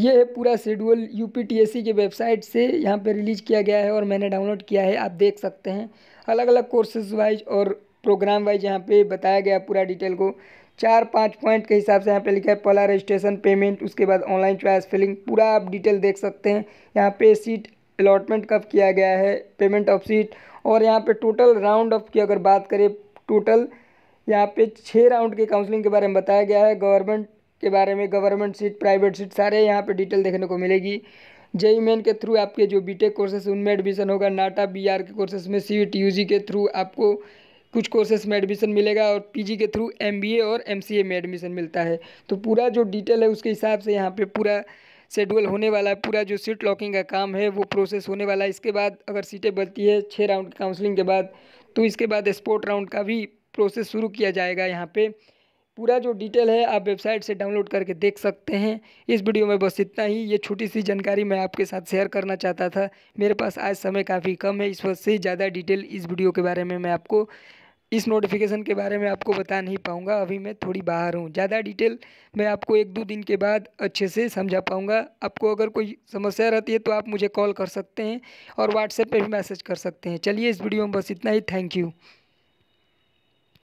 ये है पूरा शेड्यूल यू की वेबसाइट से यहाँ पे रिलीज़ किया गया है और मैंने डाउनलोड किया है आप देख सकते हैं अलग अलग कोर्सेज वाइज और प्रोग्राम वाइज यहाँ पे बताया गया पूरा डिटेल को चार पाँच पॉइंट के हिसाब से यहाँ पे लिखा है पहला रजिस्ट्रेशन पेमेंट उसके बाद ऑनलाइन चॉइस फिलिंग पूरा आप डिटेल देख सकते हैं यहाँ पे सीट अलॉटमेंट कब किया गया है पेमेंट ऑफ सीट और यहाँ पे टोटल राउंड ऑफ की अगर बात करें टोटल यहाँ पे छः राउंड के काउंसलिंग के बारे में बताया गया है गवर्नमेंट के बारे में गवर्नमेंट सीट प्राइवेट सीट सारे यहाँ पर डिटेल देखने को मिलेगी जेई मेन के थ्रू आपके जो बीटेक कोर्सेस उनमें एडमिशन होगा नाटा बीआर के कोर्सेज में सी यूजी के थ्रू आपको कुछ कोर्सेस में एडमिशन मिलेगा और पीजी के थ्रू एमबीए और एमसीए में एडमिशन मिलता है तो पूरा जो डिटेल है उसके हिसाब से यहाँ पे पूरा शेड्यूल होने वाला है पूरा जो सीट लॉकिंग का काम है वो प्रोसेस होने वाला है इसके बाद अगर सीटें बलती है छः राउंड की काउंसलिंग के बाद तो इसके बाद स्पोर्ट राउंड का भी प्रोसेस शुरू किया जाएगा यहाँ पर पूरा जो डिटेल है आप वेबसाइट से डाउनलोड करके देख सकते हैं इस वीडियो में बस इतना ही ये छोटी सी जानकारी मैं आपके साथ शेयर करना चाहता था मेरे पास आज समय काफ़ी कम है इस वजह से ज़्यादा डिटेल इस वीडियो के बारे में मैं आपको इस नोटिफिकेशन के बारे में आपको बता नहीं पाऊँगा अभी मैं थोड़ी बाहर हूँ ज़्यादा डिटेल मैं आपको एक दो दिन के बाद अच्छे से समझा पाऊँगा आपको अगर कोई समस्या रहती है तो आप मुझे कॉल कर सकते हैं और व्हाट्सएप पर भी मैसेज कर सकते हैं चलिए इस वीडियो में बस इतना ही थैंक यू